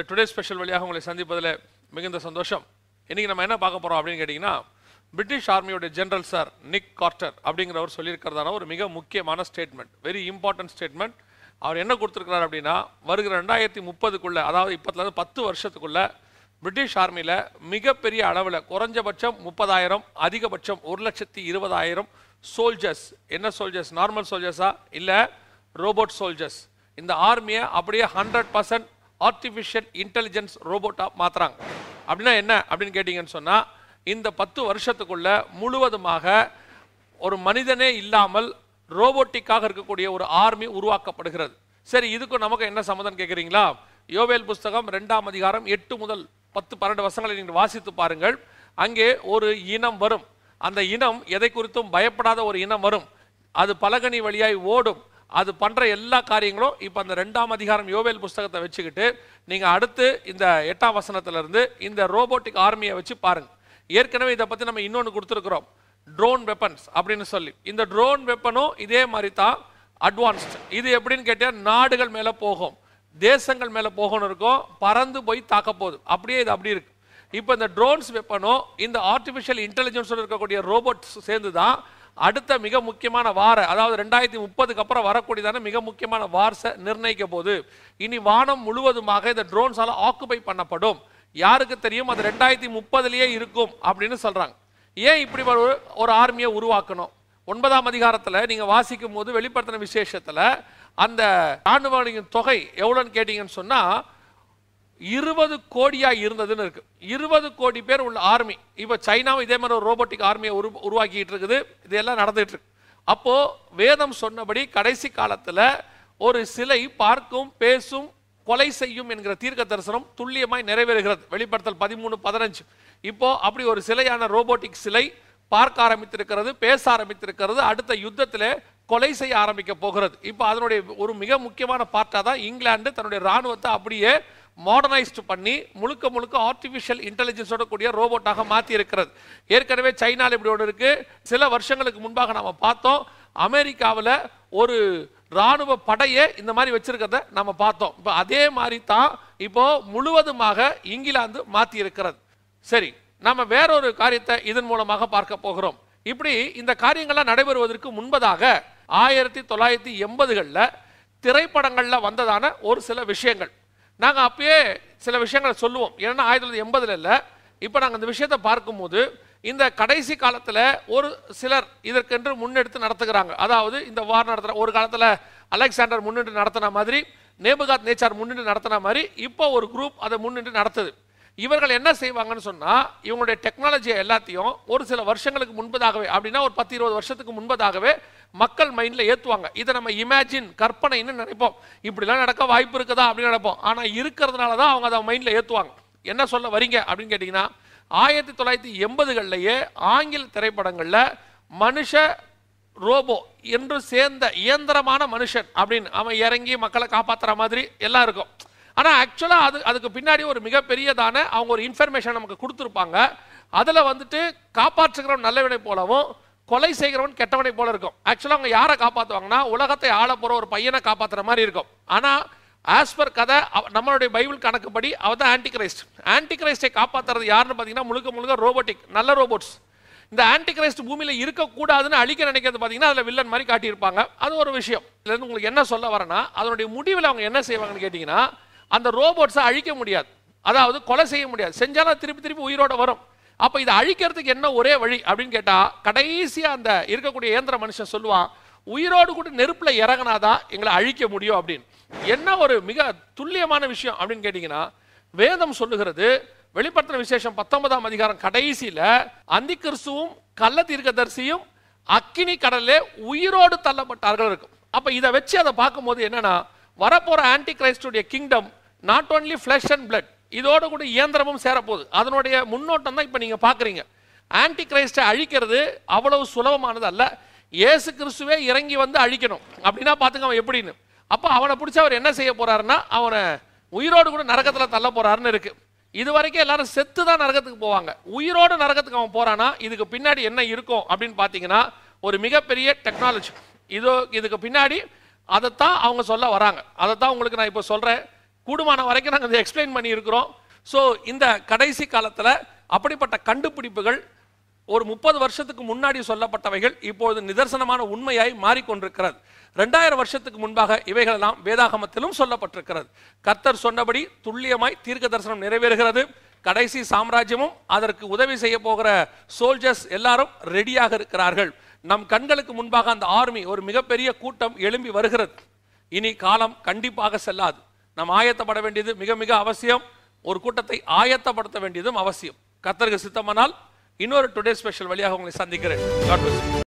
இந்த today special வழியாக உங்களை சந்திப்பதில் மிகுந்த சந்தோஷம் இன்றைக்கி நம்ம என்ன பார்க்க போகிறோம் அப்படின்னு கேட்டிங்கன்னா பிரிட்டிஷ் ஆர்மியோட ஜென்ரல் சார் நிக் கார்டர் அப்படிங்கிறவர் சொல்லியிருக்கிறதான ஒரு மிக முக்கியமான ஸ்டேட்மெண்ட் வெரி இம்பார்ட்டன்ட் ஸ்டேட்மெண்ட் அவர் என்ன கொடுத்துருக்கிறார் அப்படின்னா வருகிற ரெண்டாயிரத்தி முப்பதுக்குள்ளே அதாவது இப்போத்துலேருந்து பத்து வருஷத்துக்குள்ளே பிரிட்டிஷ் ஆர்மியில் மிகப்பெரிய அளவில் குறைஞ்சபட்சம் முப்பதாயிரம் அதிகபட்சம் ஒரு லட்சத்தி இருபதாயிரம் சோல்ஜர்ஸ் என்ன சோல்ஜர்ஸ் நார்மல் சோல்ஜர்ஸா இல்லை ரோபோட் சோல்ஜர்ஸ் இந்த ஆர்மியை அப்படியே ஹண்ட்ரட் பர்சன்ட் ஆர்டிஃபிஷியல் இன்டெலிஜென்ஸ் ரோபோட்டாக மாற்றுறாங்க அப்படின்னா என்ன அப்படின்னு கேட்டிங்கன்னு சொன்னால் இந்த பத்து வருஷத்துக்குள்ள முழுவதுமாக ஒரு மனிதனே இல்லாமல் ரோபோட்டிக்காக இருக்கக்கூடிய ஒரு ஆர்மி உருவாக்கப்படுகிறது சரி இதுக்கும் நமக்கு என்ன சம்மதம் கேட்குறீங்களா யோவேல் புஸ்தகம் ரெண்டாம் அதிகாரம் எட்டு முதல் பத்து பன்னெண்டு வருஷங்களை நீங்கள் வாசித்து பாருங்கள் அங்கே ஒரு இனம் வரும் அந்த இனம் எதை குறித்தும் பயப்படாத ஒரு இனம் வரும் அது பலகனி வழியாய் ஓடும் அது பண்ணுற எல்லா காரியங்களும் இப்போ அந்த ரெண்டாம் அதிகாரம் யோவேல் புஸ்தகத்தை வச்சுக்கிட்டு நீங்கள் அடுத்து இந்த எட்டாம் வசனத்திலேருந்து இந்த ரோபோட்டிக் ஆர்மியை வச்சு பாருங்கள் ஏற்கனவே இதை பற்றி நம்ம இன்னொன்று கொடுத்துருக்குறோம் ட்ரோன் வெப்பன்ஸ் அப்படின்னு சொல்லி இந்த ட்ரோன் வெப்பனும் இதே மாதிரி தான் அட்வான்ஸ்டு இது எப்படின்னு கேட்டால் நாடுகள் மேலே போகும் தேசங்கள் மேலே போகணும் இருக்கும் பறந்து போய் தாக்க போதும் அப்படியே இது அப்படி இருக்குது இப்போ இந்த ட்ரோன்ஸ் வெப்பனும் இந்த ஆர்டிஃபிஷியல் இன்டெலிஜென்ஸோடு இருக்கக்கூடிய ரோபோட்ஸ் சேர்ந்து தான் அடுத்த மிக முக்கியமான வார அதாவது ரெண்டாயிரத்தி முப்பதுக்கு அப்புறம் வரக்கூடியதான மிக முக்கியமான வார்ஸை நிர்ணயிக்க போது இனி வானம் முழுவதுமாக இந்த ட்ரோன்ஸால் ஆக்குபை பண்ணப்படும் யாருக்கு தெரியும் அது ரெண்டாயிரத்தி முப்பதுலேயே இருக்கும் அப்படின்னு சொல்கிறாங்க ஏன் இப்படி ஒரு ஒரு ஆர்மியை உருவாக்கணும் ஒன்பதாம் அதிகாரத்தில் நீங்கள் வாசிக்கும் போது வெளிப்படுத்தின விசேஷத்தில் அந்த ராணுவ தொகை எவ்வளோன்னு கேட்டிங்கன்னு சொன்னால் இருபது கோடியாக இருந்ததுன்னு இருக்குது இருபது கோடி பேர் உள்ள ஆர்மி இப்போ சைனாவும் இதே மாதிரி ஒரு ரோபோட்டிக் ஆர்மியை உரு உருவாக்கிட்டு இருக்குது இதெல்லாம் நடந்துகிட்டு இருக்கு அப்போது வேதம் சொன்னபடி கடைசி காலத்தில் ஒரு சிலை பார்க்கும் பேசும் கொலை செய்யும் என்கிற தீர்க்க தரிசனம் துல்லியமாய் நிறைவேறுகிறது வெளிப்படுத்தல் பதிமூணு பதினஞ்சு இப்போ அப்படி ஒரு சிலையான ரோபோட்டிக் சிலை பார்க்க ஆரம்பித்திருக்கிறது பேச ஆரம்பித்திருக்கிறது அடுத்த யுத்தத்தில் கொலை செய்ய ஆரம்பிக்க போகிறது இப்போ அதனுடைய ஒரு மிக முக்கியமான பார்ட்டாக தான் இங்கிலாந்து தன்னுடைய இராணுவத்தை அப்படியே மாடர்னைஸ்டு பண்ணி முழுக்க முழுக்க ஆர்டிஃபிஷியல் இன்டெலிஜென்ஸோட கூடிய ரோபோட்டாக மாற்றி இருக்கிறது ஏற்கனவே சைனாவில் இப்படி ஒன்று இருக்குது சில வருஷங்களுக்கு முன்பாக நாம் பார்த்தோம் அமெரிக்காவில் ஒரு இராணுவ படையை இந்த மாதிரி வச்சுருக்கிறத நம்ம பார்த்தோம் இப்போ அதே மாதிரி தான் இப்போது முழுவதுமாக இங்கிலாந்து மாற்றி இருக்கிறது சரி நம்ம வேறொரு காரியத்தை இதன் மூலமாக பார்க்க போகிறோம் இப்படி இந்த காரியங்கள்லாம் நடைபெறுவதற்கு முன்பதாக ஆயிரத்தி தொள்ளாயிரத்தி எண்பதுகளில் திரைப்படங்களில் வந்ததான ஒரு சில விஷயங்கள் நாங்கள் அப்பயே சில விஷயங்களை சொல்லுவோம் ஏன்னா ஆயிரத்தி தொள்ளாயிரத்தி எண்பதுல இல்லை இப்போ நாங்கள் இந்த விஷயத்தை பார்க்கும்போது இந்த கடைசி காலத்தில் ஒரு சிலர் இதற்கென்று முன்னெடுத்து நடத்துகிறாங்க அதாவது இந்த வார் நடத்துகிற ஒரு காலத்தில் அலெக்சாண்டர் முன்னிட்டு நடத்தின மாதிரி நேபுகாத் நேச்சார் முன்னிட்டு நடத்தின மாதிரி இப்போ ஒரு குரூப் அதை முன்னிட்டு நடத்துது இவர்கள் என்ன செய்வாங்கன்னு சொன்னால் இவங்களுடைய டெக்னாலஜியை எல்லாத்தையும் ஒரு சில வருஷங்களுக்கு முன்பதாகவே அப்படின்னா ஒரு பத்து இருபது வருஷத்துக்கு முன்பதாகவே மக்கள் மைண்டில் ஏற்றுவாங்க இதை நம்ம இமேஜின் கற்பனைன்னு நினைப்போம் இப்படிலாம் நடக்க வாய்ப்பு இருக்குதா அப்படின்னு நினைப்போம் ஆனால் இருக்கிறதுனால தான் அவங்க அதை மைண்டில் ஏற்றுவாங்க என்ன சொல்ல வரீங்க அப்படின்னு கேட்டிங்கன்னா ஆயிரத்தி தொள்ளாயிரத்தி எண்பதுகள்லையே ஆங்கில திரைப்படங்களில் மனுஷ ரோபோ என்று சேர்ந்த இயந்திரமான மனுஷன் அப்படின்னு அவன் இறங்கி மக்களை காப்பாற்றுற மாதிரி எல்லாம் இருக்கும் ஆனால் ஆக்சுவலாக அது அதுக்கு பின்னாடி ஒரு மிகப்பெரியதான அவங்க ஒரு இன்ஃபர்மேஷன் நமக்கு கொடுத்துருப்பாங்க அதில் வந்துட்டு காப்பாற்றுகிறவன் நல்லவினை போலவும் கொலை செய்கிறவன் கெட்டவனை போல இருக்கும் ஆக்சுவலாக அவங்க யாரை காப்பாற்றுவாங்கன்னா உலகத்தை ஆள போகிற ஒரு பையனை காப்பாற்றுற மாதிரி இருக்கும் ஆனால் ஆஸ் பர் கதை நம்மளுடைய பைபிள் கணக்குப்படி அவள் தான் ஆன்டி கிரைஸ்ட் ஆன்டி கிரைஸ்டை காப்பாற்றுறது யாருன்னு பார்த்தீங்கன்னா முழுக்க முழுக்க ரோபோட்டிக் நல்ல ரோபோட்ஸ் இந்த ஆன்டி கிரைஸ்ட் பூமியில் இருக்கக்கூடாதுன்னு அழிக்க நினைக்கிறது பார்த்தீங்கன்னா அதில் வில்லன் மாதிரி காட்டியிருப்பாங்க அது ஒரு விஷயம் இதுலேருந்து உங்களுக்கு என்ன சொல்ல வரேன்னா அதனுடைய முடிவில் அவங்க என்ன செய்வாங்கன்னு கேட்டிங்கன்னா அந்த ரோபோட்ஸை அழிக்க முடியாது அதாவது கொலை செய்ய முடியாது செஞ்சாலும் திருப்பி திருப்பி உயிரோட வரும் அப்போ இதை அழிக்கிறதுக்கு என்ன ஒரே வழி அப்படின்னு கேட்டால் கடைசியாக அந்த இருக்கக்கூடிய இயந்திர மனுஷன் சொல்லுவான் உயிரோடு கூட நெருப்பில் இறங்கினாதான் எங்களை அழிக்க முடியும் அப்படின்னு என்ன ஒரு மிக துல்லியமான விஷயம் அப்படின்னு கேட்டிங்கன்னா வேதம் சொல்லுகிறது வெளிப்படுத்தின விசேஷம் பத்தொன்பதாம் அதிகாரம் கடைசியில் அந்தி கிறிஸ்துவும் கள்ள தீர்க்கதரிசியும் அக்கினி கடலே உயிரோடு தள்ளப்பட்டார்கள் இருக்கும் அப்போ இதை வச்சு அதை பார்க்கும்போது என்னன்னா வரப்போகிற ஆன்டி கிரைஸ்டுடைய kingdom not only flesh and blood இதோடு கூட இயந்திரமும் சேரப்போகுது அதனுடைய முன்னோட்டம் தான் இப்போ நீங்கள் பார்க்குறீங்க ஆன்டி கிரைஸ்டை அழிக்கிறது அவ்வளவு சுலபமானது அல்ல ஏசு கிறிஸ்துவே இறங்கி வந்து அழிக்கணும் அப்படின்னா பார்த்துங்க அவன் எப்படின்னு அப்போ அவனை பிடிச்சி அவர் என்ன செய்ய போகிறாருன்னா அவனை உயிரோடு கூட நரகத்தில் தள்ள போகிறாருன்னு இருக்குது இது வரைக்கும் எல்லாரும் செத்து தான் நரகத்துக்கு போவாங்க உயிரோடு நரகத்துக்கு அவன் போகிறான்னா இதுக்கு பின்னாடி என்ன இருக்கும் அப்படின்னு பார்த்தீங்கன்னா ஒரு மிகப்பெரிய டெக்னாலஜி இதோ இதுக்கு பின்னாடி அதைத்தான் அவங்க சொல்ல வராங்க அதைத்தான் உங்களுக்கு நான் இப்போ சொல்கிறேன் கூடுமான வரைக்கும் நாங்கள் இதை எக்ஸ்பிளைன் பண்ணியிருக்கிறோம் ஸோ இந்த கடைசி காலத்தில் அப்படிப்பட்ட கண்டுபிடிப்புகள் ஒரு முப்பது வருஷத்துக்கு முன்னாடி சொல்லப்பட்டவைகள் இப்பொழுது நிதர்சனமான உண்மையாய் மாறிக்கொண்டிருக்கிறது ரெண்டாயிரம் வருஷத்துக்கு முன்பாக இவைகளெல்லாம் வேதாகமத்திலும் சொல்லப்பட்டிருக்கிறது கத்தர் சொன்னபடி துல்லியமாய் தீர்க்க தரிசனம் நிறைவேறுகிறது கடைசி சாம்ராஜ்யமும் அதற்கு உதவி செய்ய போகிற சோல்ஜர்ஸ் எல்லாரும் ரெடியாக இருக்கிறார்கள் நம் கண்களுக்கு முன்பாக அந்த ஆர்மி ஒரு மிகப்பெரிய கூட்டம் எழும்பி வருகிறது இனி காலம் கண்டிப்பாக செல்லாது நாம் ஆயத்தப்பட வேண்டியது மிக மிக அவசியம் ஒரு கூட்டத்தை ஆயத்தப்படுத்த வேண்டியதும் அவசியம் கத்தருக்கு சித்தமானால் இன்னொரு டுடே ஸ்பெஷல் வழியாக உங்களை சந்திக்கிறேன்